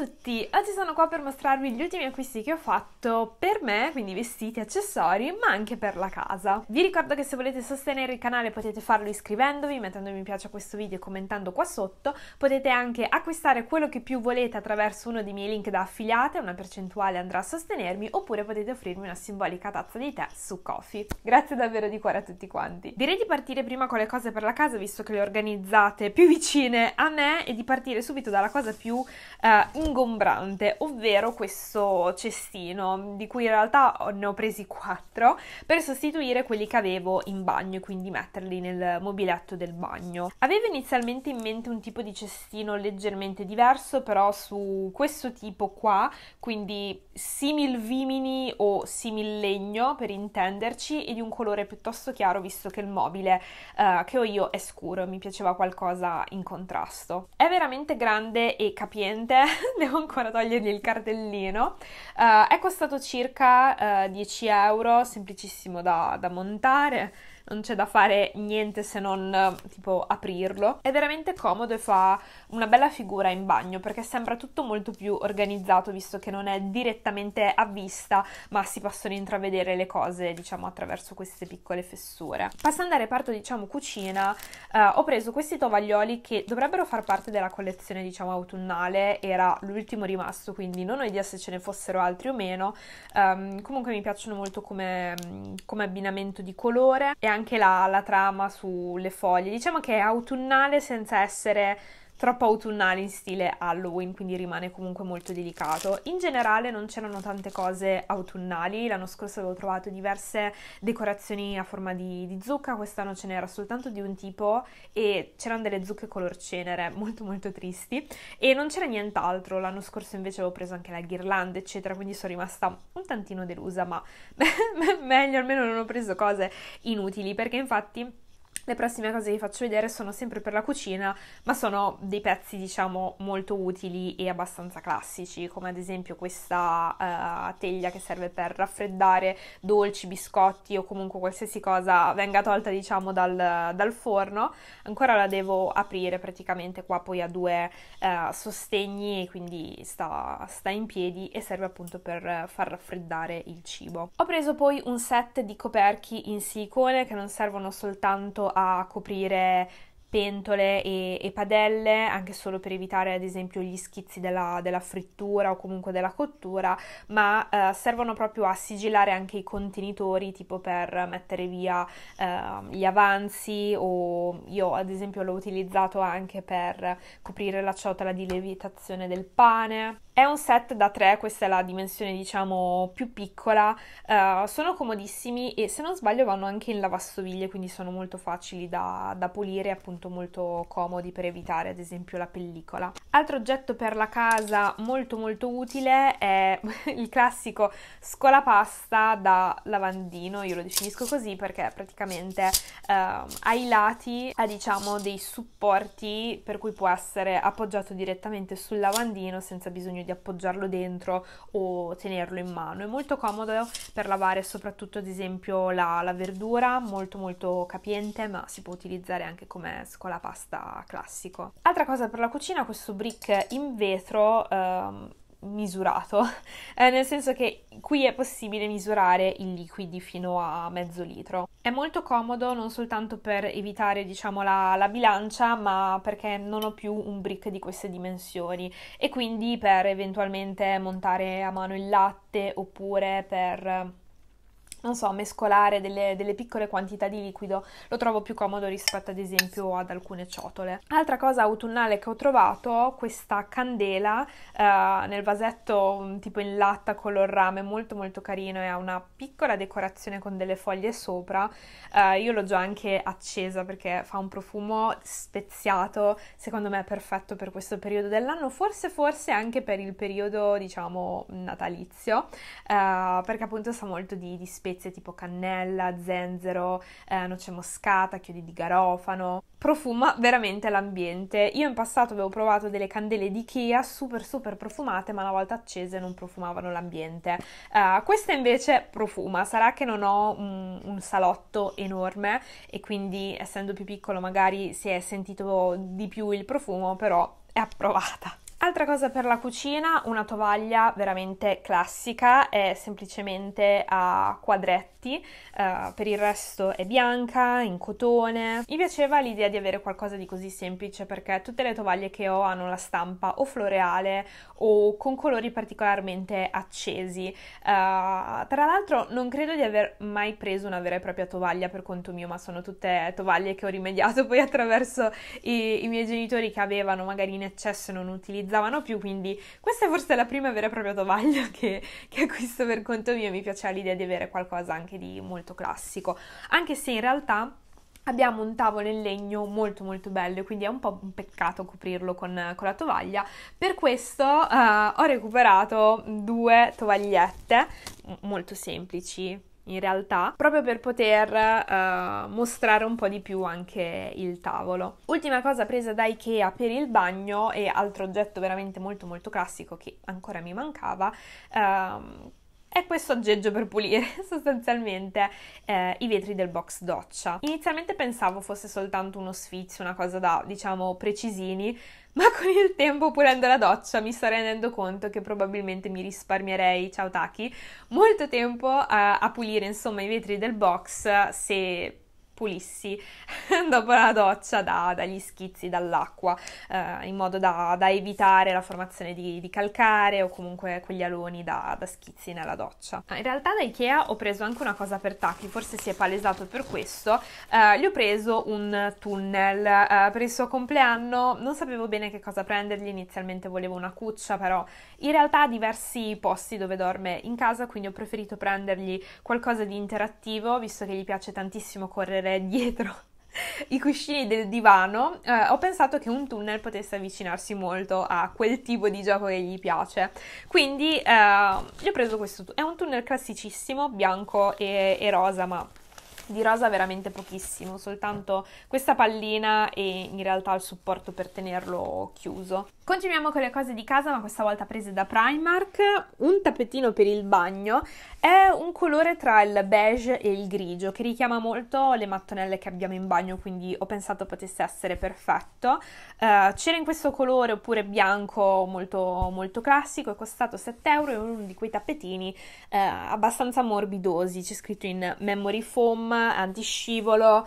Ciao a tutti! Oggi sono qua per mostrarvi gli ultimi acquisti che ho fatto per me, quindi vestiti, accessori, ma anche per la casa. Vi ricordo che se volete sostenere il canale potete farlo iscrivendovi, mettendo mi piace a questo video e commentando qua sotto. Potete anche acquistare quello che più volete attraverso uno dei miei link da affiliate, una percentuale andrà a sostenermi, oppure potete offrirmi una simbolica tazza di tè su Coffee. Grazie davvero di cuore a tutti quanti. Direi di partire prima con le cose per la casa, visto che le organizzate più vicine a me, e di partire subito dalla cosa più... Uh, ingombrante, ovvero questo cestino, di cui in realtà ne ho presi quattro, per sostituire quelli che avevo in bagno e quindi metterli nel mobiletto del bagno. Avevo inizialmente in mente un tipo di cestino leggermente diverso, però su questo tipo qua, quindi simil vimini o simil legno per intenderci, e di un colore piuttosto chiaro visto che il mobile uh, che ho io è scuro, mi piaceva qualcosa in contrasto. È veramente grande e capiente, devo ancora togliergli il cartellino. Uh, è costato circa uh, eh, 10 euro, semplicissimo da, da montare non c'è da fare niente se non tipo aprirlo. È veramente comodo e fa una bella figura in bagno perché sembra tutto molto più organizzato visto che non è direttamente a vista, ma si possono intravedere le cose, diciamo, attraverso queste piccole fessure. Passando al reparto, diciamo, cucina, eh, ho preso questi tovaglioli che dovrebbero far parte della collezione, diciamo, autunnale, era l'ultimo rimasto, quindi non ho idea se ce ne fossero altri o meno. Um, comunque mi piacciono molto come, come abbinamento di colore e anche anche la, la trama sulle foglie. Diciamo che è autunnale senza essere troppo autunnale in stile Halloween, quindi rimane comunque molto delicato. In generale non c'erano tante cose autunnali, l'anno scorso avevo trovato diverse decorazioni a forma di, di zucca, quest'anno ce n'era soltanto di un tipo e c'erano delle zucche color cenere, molto molto tristi, e non c'era nient'altro, l'anno scorso invece avevo preso anche la ghirlanda eccetera, quindi sono rimasta un tantino delusa, ma meglio almeno non ho preso cose inutili, perché infatti le prossime cose che vi faccio vedere sono sempre per la cucina, ma sono dei pezzi diciamo molto utili e abbastanza classici, come ad esempio questa uh, teglia che serve per raffreddare dolci, biscotti o comunque qualsiasi cosa venga tolta diciamo dal, dal forno. Ancora la devo aprire praticamente qua poi a due uh, sostegni e quindi sta, sta in piedi e serve appunto per far raffreddare il cibo. Ho preso poi un set di coperchi in silicone che non servono soltanto a a coprire pentole e, e, padelle, anche solo per evitare ad esempio gli schizzi della, della frittura o comunque della cottura, ma eh, servono proprio a sigillare anche i contenitori, tipo per mettere via eh, gli avanzi o io ad esempio l'ho utilizzato anche per coprire la ciotola di lievitazione del pane. È un set da 3, questa è la dimensione diciamo più piccola, uh, sono comodissimi e se non sbaglio vanno anche in lavastoviglie, quindi sono molto facili da, da pulire, appunto molto comodi per evitare ad esempio la pellicola. Altro oggetto per la casa molto molto utile è il classico scolapasta da lavandino, io lo definisco così perché praticamente uh, ai lati ha diciamo dei supporti per cui può essere appoggiato direttamente sul lavandino senza bisogno di di appoggiarlo dentro o tenerlo in mano. È molto comodo per lavare soprattutto ad esempio la, la verdura, molto molto capiente, ma si può utilizzare anche come scolapasta classico. Altra cosa per la cucina, questo brick in vetro ehm, misurato, eh, nel senso che qui è possibile misurare i liquidi fino a mezzo litro. È molto comodo non soltanto per evitare diciamo la, la bilancia, ma perché non ho più un brick di queste dimensioni e quindi per eventualmente montare a mano il latte oppure per non so, mescolare delle, delle, piccole quantità di liquido, lo trovo più comodo rispetto ad esempio ad alcune ciotole. Altra cosa autunnale che ho trovato, questa candela eh, nel vasetto mm, tipo in latta color rame, molto molto carino e ha una piccola decorazione con delle foglie sopra, eh, io l'ho già anche accesa perché fa un profumo speziato, secondo me è perfetto per questo periodo dell'anno, forse forse anche per il periodo diciamo natalizio, eh, perché appunto sa molto di, di spezie spezie tipo cannella, zenzero, eh, noce moscata, chiodi di garofano. Profuma veramente l'ambiente. Io in passato avevo provato delle candele di Ikea super super profumate, ma una volta accese non profumavano l'ambiente. Uh, questa invece profuma. Sarà che non ho un, un salotto enorme e quindi essendo più piccolo magari si è sentito di più il profumo, però è approvata. Altra cosa per la cucina, una tovaglia veramente classica, è semplicemente a quadretti, uh, per il resto è bianca, in cotone. Mi piaceva l'idea di avere qualcosa di così semplice perché tutte le tovaglie che ho hanno la stampa o floreale o con colori particolarmente accesi. Uh, tra l'altro non credo di aver mai preso una vera e propria tovaglia per conto mio, ma sono tutte tovaglie che ho rimediato poi attraverso i, i miei genitori che avevano magari in eccesso e non utilizzato utilizzavano più, quindi questa è forse la prima vera e propria tovaglia che, che acquisto per conto mio, mi piaceva l'idea di avere qualcosa anche di molto classico, anche se in realtà abbiamo un tavolo in legno molto molto bello quindi è un po' un peccato coprirlo con, con la tovaglia per questo uh, ho recuperato due tovagliette molto semplici in realtà, proprio per poter eh, mostrare un po' di più anche il tavolo. Ultima cosa presa da Ikea per il bagno e altro oggetto veramente molto molto classico che ancora mi mancava, ehm, è questo aggeggio per pulire sostanzialmente eh, i vetri del box doccia. Inizialmente pensavo fosse soltanto uno sfizio, una cosa da diciamo precisini, ma con il tempo pulendo la doccia mi sto rendendo conto che probabilmente mi risparmierei, ciao Taki, molto tempo a, a pulire insomma i vetri del box se pulissi dopo la doccia da, dagli schizzi, dall'acqua, eh, in modo da, da, evitare la formazione di, di, calcare o comunque quegli aloni da, da schizzi nella doccia. In realtà da Ikea ho preso anche una cosa per tacchi, forse si è palesato per questo, eh, gli ho preso un tunnel eh, per il suo compleanno, non sapevo bene che cosa prendergli, inizialmente volevo una cuccia, però in realtà ha diversi posti dove dorme in casa, quindi ho preferito prendergli qualcosa di interattivo, visto che gli piace tantissimo correre mettere dietro i cuscini del divano, eh, ho pensato che un tunnel potesse avvicinarsi molto a quel tipo di gioco che gli piace. Quindi eh, gli ho preso questo, è un tunnel classicissimo, bianco e, e rosa, ma di rosa veramente pochissimo, soltanto questa pallina e in realtà il supporto per tenerlo chiuso. Continuiamo con le cose di casa, ma questa volta prese da Primark. Un tappetino per il bagno è un colore tra il beige e il grigio che richiama molto le mattonelle che abbiamo in bagno, quindi ho pensato potesse essere perfetto. Uh, c'era in questo colore oppure bianco molto, molto classico, è costato 7 euro, è uno di quei tappetini uh, abbastanza morbidosi, c'è scritto in memory foam, antiscivolo, uh,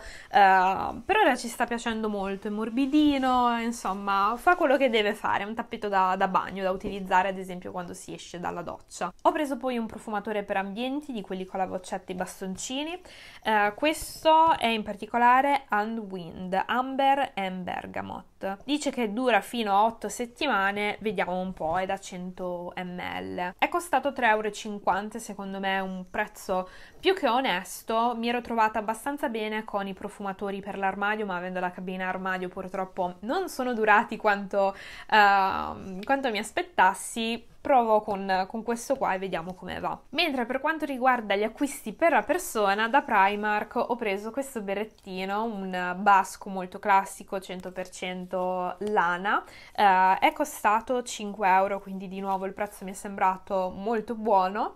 per ora ci sta piacendo molto, è morbidino, insomma fa quello che deve fare usare, un tappeto da, da bagno da utilizzare ad esempio quando si esce dalla doccia. Ho preso poi un profumatore per ambienti, di quelli con la boccetta e i bastoncini. Eh, questo è in particolare And Wind, Amber and Bergamot. Dice che dura fino a 8 settimane, vediamo un po', è da 100 ml. È costato 3,50 euro, secondo me è un prezzo più che onesto. Mi ero trovata abbastanza bene con i profumatori per l'armadio, ma avendo la cabina armadio purtroppo non sono durati quanto, uh, quanto mi aspettassi provo con, con questo qua e vediamo come va. Mentre per quanto riguarda gli acquisti per la persona, da Primark ho preso questo berrettino, un basco molto classico, 100% lana, eh, è costato 5 euro, quindi di nuovo il prezzo mi è sembrato molto buono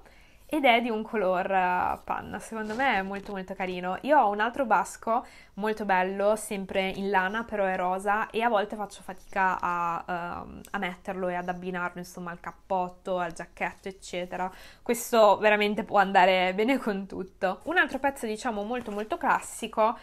ed è di un color eh, panna, secondo me è molto molto carino. Io ho un altro basco molto bello, sempre in lana, però è rosa e a volte faccio fatica a, uh, a metterlo e ad abbinarlo, insomma, al cappotto, al giacchetto, eccetera. Questo veramente può andare bene con tutto. Un altro pezzo, diciamo, molto molto classico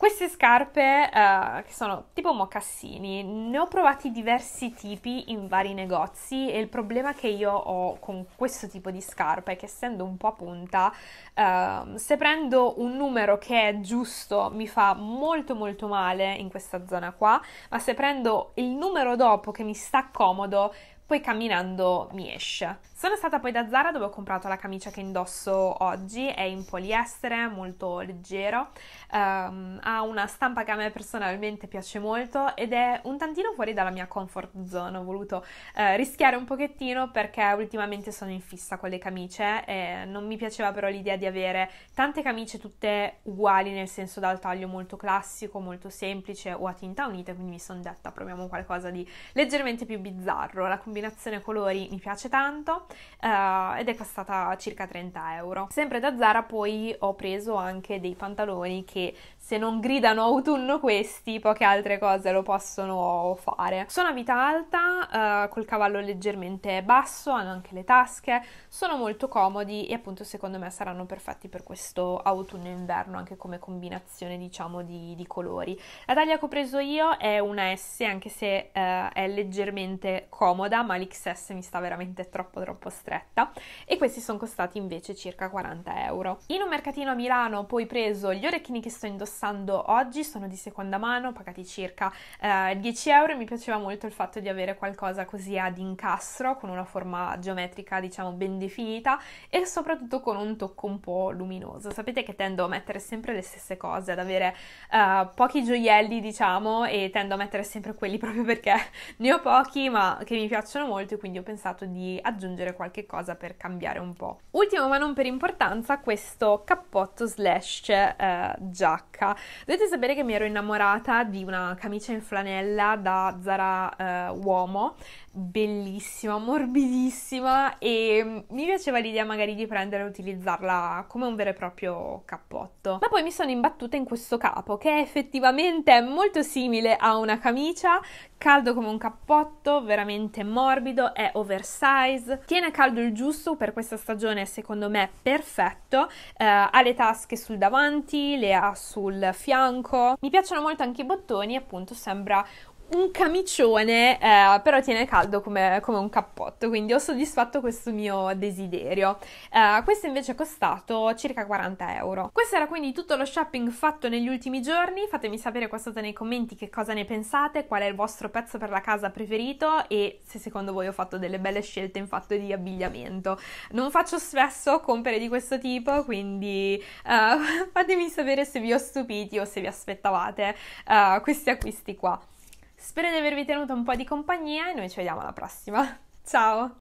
queste scarpe, uh, sono tipo mocassini, ne ho provati diversi tipi in vari negozi e il problema che io ho con questo tipo di scarpe è che essendo un po' a punta, uh, se prendo un numero che è giusto mi fa molto molto male in questa zona qua, ma se prendo il numero dopo che mi sta comodo, poi camminando mi esce. Sono stata poi da Zara dove ho comprato la camicia che indosso oggi, è in poliestere, molto leggero, um, ha una stampa che a me personalmente piace molto ed è un tantino fuori dalla mia comfort zone, ho voluto uh, rischiare un pochettino perché ultimamente sono in fissa con le camicie e non mi piaceva però l'idea di avere tante camicie tutte uguali nel senso dal taglio molto classico, molto semplice o a tinta unita, quindi mi sono detta proviamo qualcosa di leggermente più bizzarro, la combinazione colori mi piace tanto eh, ed è costata circa 30 euro. Sempre da Zara poi ho preso anche dei pantaloni che se non gridano autunno questi, poche altre cose lo possono fare. Sono a vita alta, eh, col cavallo leggermente basso, hanno anche le tasche, sono molto comodi e appunto secondo me saranno perfetti per questo autunno-inverno anche come combinazione diciamo di, di colori. La taglia che ho preso io è una S anche se eh, è leggermente comoda ma l'XS mi sta veramente troppo troppo troppo stretta e questi sono costati invece circa 40 euro. In un mercatino a Milano ho poi preso gli orecchini che sto indossando oggi, sono di seconda mano, pagati circa eh, 10 euro e mi piaceva molto il fatto di avere qualcosa così ad incastro con una forma geometrica diciamo ben definita e soprattutto con un tocco un po' luminoso. Sapete che tendo a mettere sempre le stesse cose, ad avere eh, pochi gioielli diciamo e tendo a mettere sempre quelli proprio perché ne ho pochi ma che mi piacciono molto e quindi ho pensato di aggiungere aggiungere qualche cosa per cambiare un po'. Ultimo ma non per importanza questo cappotto slash eh, giacca. Dovete sapere che mi ero innamorata di una camicia in flanella da Zara eh, Uomo, bellissima, morbidissima e mi piaceva l'idea magari di prendere e utilizzarla come un vero e proprio cappotto. Ma poi mi sono imbattuta in questo capo che effettivamente è molto simile a una camicia, caldo come un cappotto, veramente morbido, è oversize, tiene Tiene caldo il giusto, per questa stagione secondo me perfetto, eh, ha le tasche sul davanti, le ha sul fianco. Mi piacciono molto anche i bottoni, appunto sembra un camicione, eh, però tiene caldo come, come, un cappotto, quindi ho soddisfatto questo mio desiderio. Eh, questo invece è costato circa 40 euro. Questo era quindi tutto lo shopping fatto negli ultimi giorni, fatemi sapere qua sotto nei commenti che cosa ne pensate, qual è il vostro pezzo per la casa preferito e se secondo voi ho fatto delle belle scelte in fatto di abbigliamento. Non faccio spesso compere di questo tipo, quindi eh, fatemi sapere se vi ho stupiti o se vi aspettavate eh, questi acquisti qua. Spero di avervi tenuto un po' di compagnia e noi ci vediamo alla prossima. Ciao!